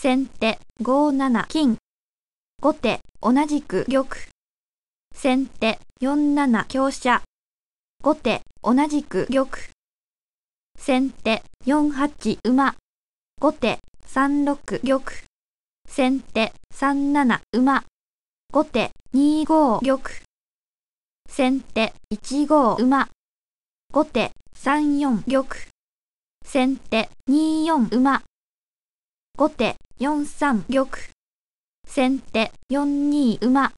先手5七金。後手同じく玉。先手4七香車。後手同じく玉。先手4八馬。後手3六玉。先手3七馬。後手2五玉。先手1五馬。後手3四玉。先手2四馬。後手4三玉。先手4二馬。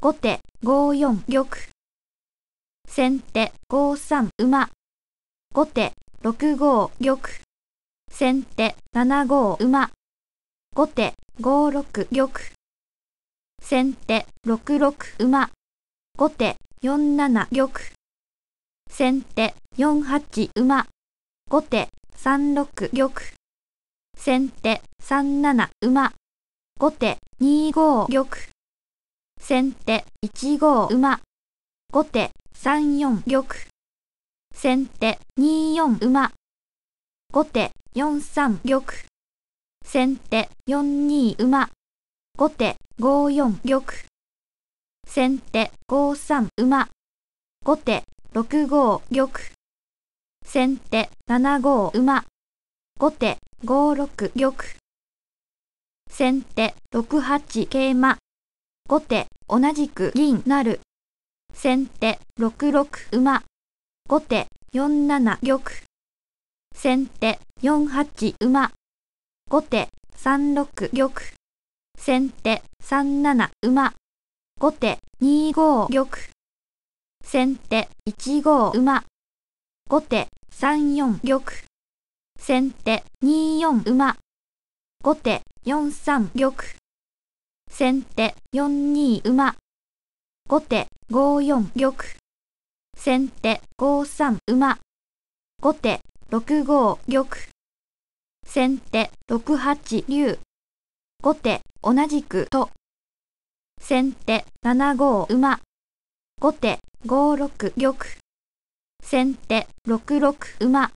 後手5四玉。先手5三馬。後手6五玉。先手7五馬。後手5六玉。先手6六馬。後手4七玉。先手4八馬。後手3六玉。先手3七馬。後手2五玉。先手1五馬。後手3四玉。先手2四馬。後手4三玉。先手4二馬。後手5四玉。先手5三馬。後手6五玉。先手7五馬。後手5六玉。先手6八桂馬。後手同じく銀なる。先手6六馬。後手4七玉。先手4八馬。後手3六玉。先手3七馬。後手2五玉。先手1五馬。後手3四玉。先手2四馬。後手4三玉。先手4二馬。後手5四玉。先手5三馬。後手6五玉。先手6八竜。後手同じくと。先手7五馬。後手5六玉。先手6六馬。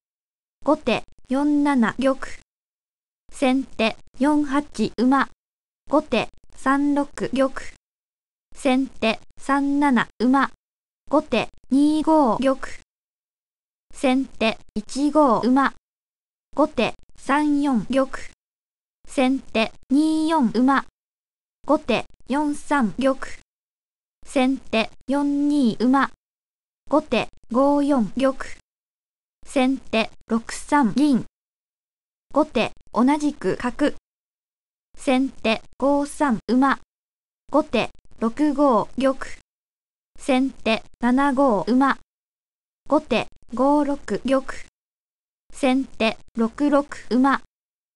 後手4七玉。先手4八馬。後手3六玉。先手3七馬。後手2五玉。先手1五馬。後手3四玉。先手2四馬。後手4三玉。先手4二馬。後手5四玉。先手6三銀。後手同じく角。先手5三馬。後手6五玉。先手7五馬。後手5六玉。先手6六馬。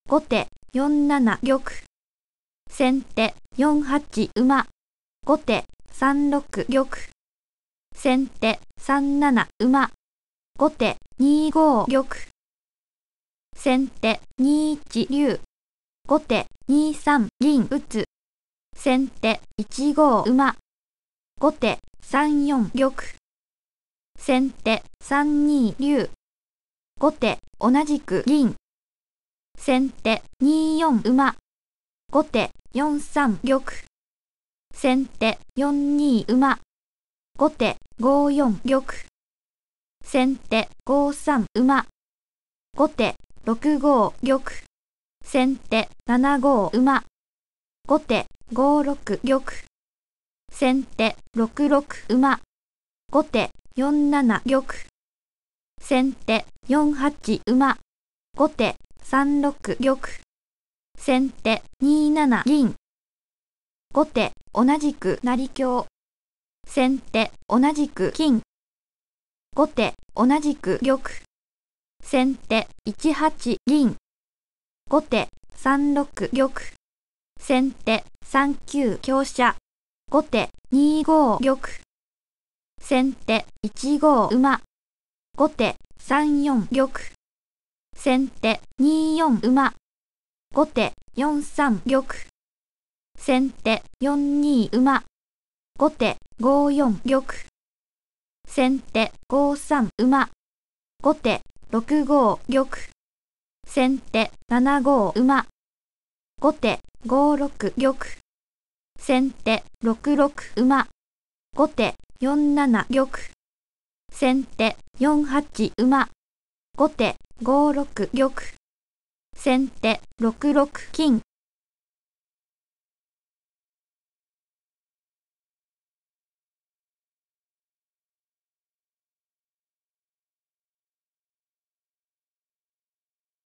後手4七玉。先手4八馬。後手3六玉。先手3七馬。後手2五玉。先手2一竜。後手2三銀打つ。先手1五馬。後手3四玉。先手3二竜。後手同じく銀。先手2四馬。後手4三玉。先手4二馬。後手5四玉。先手5三馬。後手6五玉。先手7五馬。後手5六玉。先手6六馬。後手4七玉。先手4八馬。後手3六玉。先手2七銀。後手同じく成香。先手同じく金。後手同じく玉。先手1八銀。後手3六玉。先手3九香車。後手2五玉。先手1五馬。後手3四玉。先手2四馬。後手4三玉。先手4二馬。後手5四玉。先手5三馬。後手6五玉。先手7五馬。後手5六玉。先手6六馬。後手4七玉。先手4八馬。後手5六玉。先手6六金。